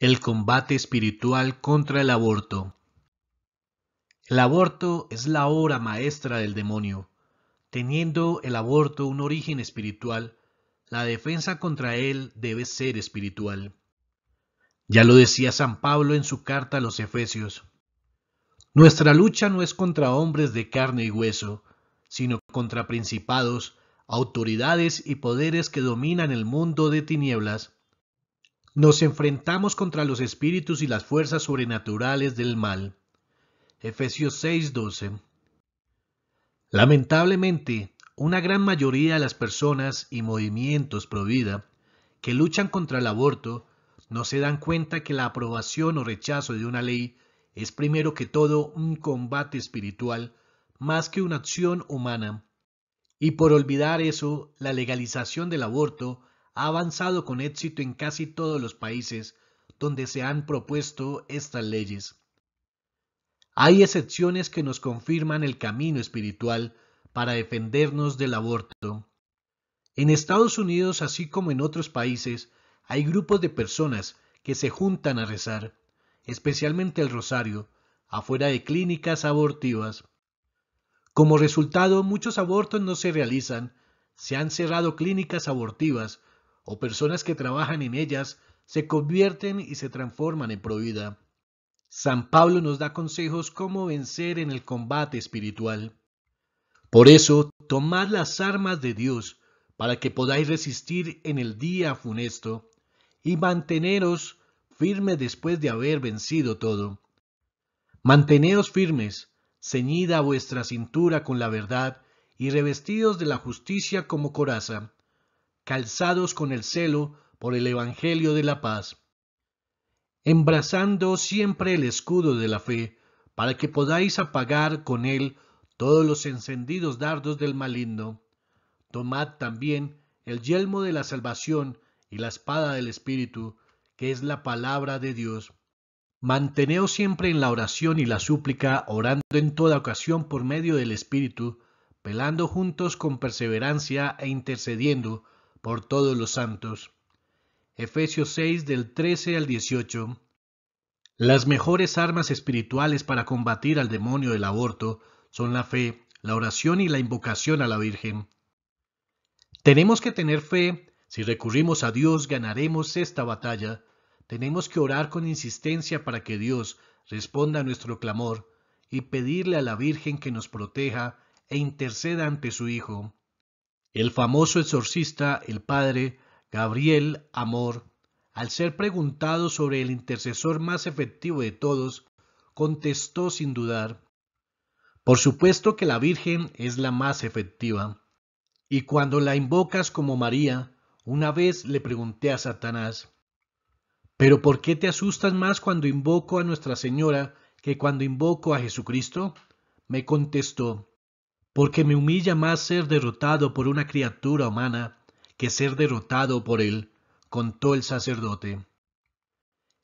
El combate espiritual contra el aborto. El aborto es la obra maestra del demonio. Teniendo el aborto un origen espiritual, la defensa contra él debe ser espiritual. Ya lo decía San Pablo en su carta a los Efesios. Nuestra lucha no es contra hombres de carne y hueso, sino contra principados, autoridades y poderes que dominan el mundo de tinieblas, nos enfrentamos contra los espíritus y las fuerzas sobrenaturales del mal. Efesios 6:12. Lamentablemente, una gran mayoría de las personas y movimientos pro vida que luchan contra el aborto no se dan cuenta que la aprobación o rechazo de una ley es primero que todo un combate espiritual más que una acción humana. Y por olvidar eso, la legalización del aborto ha avanzado con éxito en casi todos los países donde se han propuesto estas leyes. Hay excepciones que nos confirman el camino espiritual para defendernos del aborto. En Estados Unidos, así como en otros países, hay grupos de personas que se juntan a rezar, especialmente el rosario, afuera de clínicas abortivas. Como resultado, muchos abortos no se realizan, se han cerrado clínicas abortivas o personas que trabajan en ellas se convierten y se transforman en provida. San Pablo nos da consejos cómo vencer en el combate espiritual. Por eso, tomad las armas de Dios para que podáis resistir en el día funesto y manteneros firmes después de haber vencido todo. Manteneos firmes, ceñida vuestra cintura con la verdad y revestidos de la justicia como coraza calzados con el celo por el Evangelio de la paz, embrazando siempre el escudo de la fe, para que podáis apagar con él todos los encendidos dardos del maligno. Tomad también el yelmo de la salvación y la espada del Espíritu, que es la palabra de Dios. Manteneos siempre en la oración y la súplica, orando en toda ocasión por medio del Espíritu, pelando juntos con perseverancia e intercediendo por todos los santos. Efesios 6 del 13 al 18. Las mejores armas espirituales para combatir al demonio del aborto son la fe, la oración y la invocación a la Virgen. Tenemos que tener fe. Si recurrimos a Dios ganaremos esta batalla. Tenemos que orar con insistencia para que Dios responda a nuestro clamor y pedirle a la Virgen que nos proteja e interceda ante su Hijo. El famoso exorcista, el padre Gabriel Amor, al ser preguntado sobre el intercesor más efectivo de todos, contestó sin dudar, por supuesto que la Virgen es la más efectiva. Y cuando la invocas como María, una vez le pregunté a Satanás, ¿pero por qué te asustas más cuando invoco a Nuestra Señora que cuando invoco a Jesucristo? Me contestó, porque me humilla más ser derrotado por una criatura humana que ser derrotado por él, contó el sacerdote.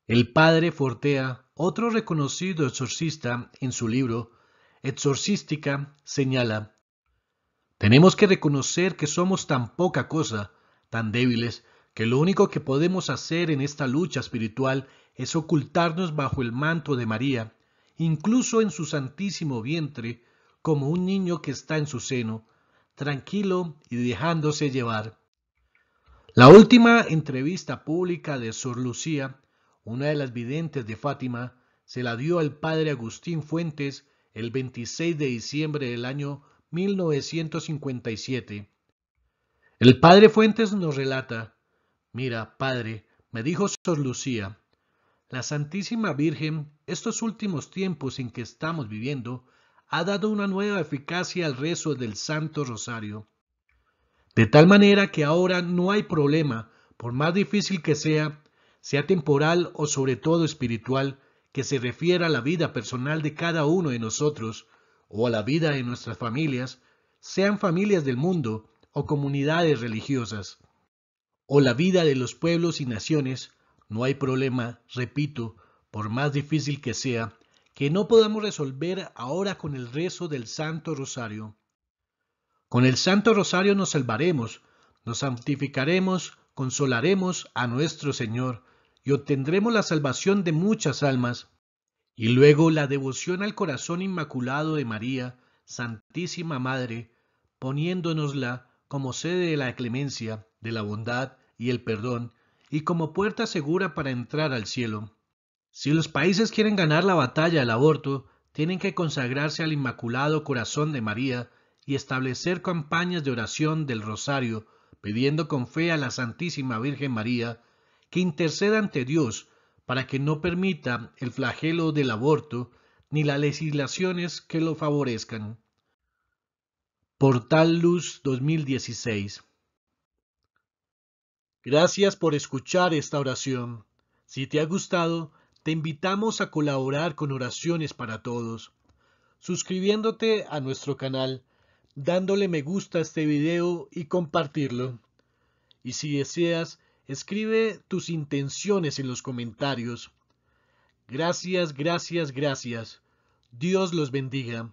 El padre Fortea, otro reconocido exorcista, en su libro Exorcística, señala, Tenemos que reconocer que somos tan poca cosa, tan débiles, que lo único que podemos hacer en esta lucha espiritual es ocultarnos bajo el manto de María, incluso en su santísimo vientre, como un niño que está en su seno, tranquilo y dejándose llevar. La última entrevista pública de Sor Lucía, una de las videntes de Fátima, se la dio al padre Agustín Fuentes el 26 de diciembre del año 1957. El padre Fuentes nos relata, Mira, padre, me dijo Sor Lucía, la Santísima Virgen, estos últimos tiempos en que estamos viviendo, ha dado una nueva eficacia al rezo del Santo Rosario. De tal manera que ahora no hay problema, por más difícil que sea, sea temporal o sobre todo espiritual, que se refiera a la vida personal de cada uno de nosotros, o a la vida de nuestras familias, sean familias del mundo o comunidades religiosas, o la vida de los pueblos y naciones, no hay problema, repito, por más difícil que sea, que no podamos resolver ahora con el rezo del Santo Rosario. Con el Santo Rosario nos salvaremos, nos santificaremos, consolaremos a nuestro Señor y obtendremos la salvación de muchas almas. Y luego la devoción al corazón inmaculado de María, Santísima Madre, poniéndonosla como sede de la clemencia, de la bondad y el perdón, y como puerta segura para entrar al cielo. Si los países quieren ganar la batalla del aborto, tienen que consagrarse al Inmaculado Corazón de María y establecer campañas de oración del Rosario, pidiendo con fe a la Santísima Virgen María que interceda ante Dios para que no permita el flagelo del aborto ni las legislaciones que lo favorezcan. Portal Luz 2016 Gracias por escuchar esta oración. Si te ha gustado, te invitamos a colaborar con oraciones para todos, suscribiéndote a nuestro canal, dándole me gusta a este video y compartirlo. Y si deseas, escribe tus intenciones en los comentarios. Gracias, gracias, gracias. Dios los bendiga.